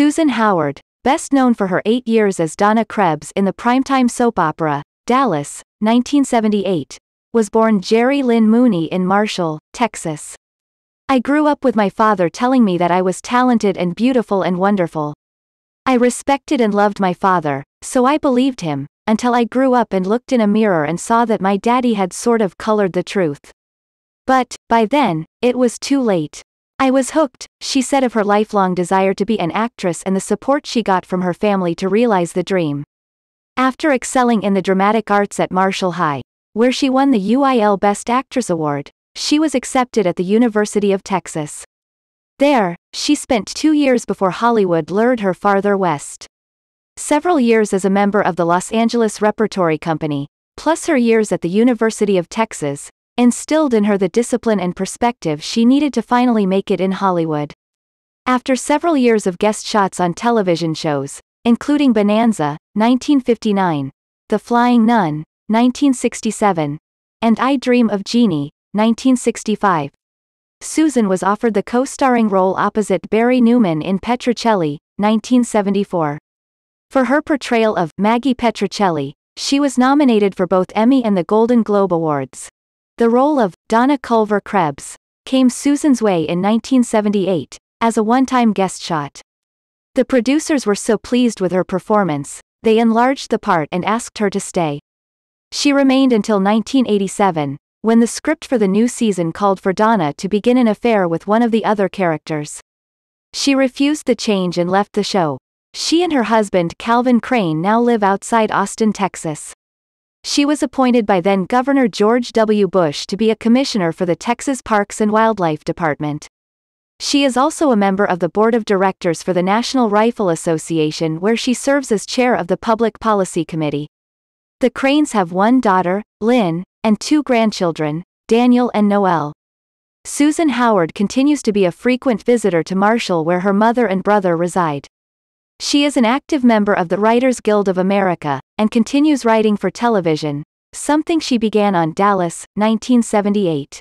Susan Howard, best known for her eight years as Donna Krebs in the primetime soap opera, Dallas, 1978, was born Jerry Lynn Mooney in Marshall, Texas. I grew up with my father telling me that I was talented and beautiful and wonderful. I respected and loved my father, so I believed him, until I grew up and looked in a mirror and saw that my daddy had sort of colored the truth. But, by then, it was too late. I was hooked, she said of her lifelong desire to be an actress and the support she got from her family to realize the dream. After excelling in the dramatic arts at Marshall High, where she won the UIL Best Actress Award, she was accepted at the University of Texas. There, she spent two years before Hollywood lured her farther west. Several years as a member of the Los Angeles Repertory Company, plus her years at the University of Texas, instilled in her the discipline and perspective she needed to finally make it in Hollywood. After several years of guest shots on television shows, including Bonanza, 1959, The Flying Nun, 1967, and I Dream of Jeannie, 1965. Susan was offered the co-starring role opposite Barry Newman in Petrocelli, 1974. For her portrayal of Maggie Petrocelli, she was nominated for both Emmy and the Golden Globe Awards. The role of Donna Culver Krebs came Susan's way in 1978 as a one time guest shot. The producers were so pleased with her performance, they enlarged the part and asked her to stay. She remained until 1987, when the script for the new season called for Donna to begin an affair with one of the other characters. She refused the change and left the show. She and her husband Calvin Crane now live outside Austin, Texas she was appointed by then Governor George W. Bush to be a commissioner for the Texas Parks and Wildlife Department. She is also a member of the board of directors for the National Rifle Association, where she serves as chair of the Public Policy Committee. The Cranes have one daughter, Lynn, and two grandchildren, Daniel and Noel. Susan Howard continues to be a frequent visitor to Marshall, where her mother and brother reside. She is an active member of the Writers Guild of America, and continues writing for television, something she began on Dallas, 1978.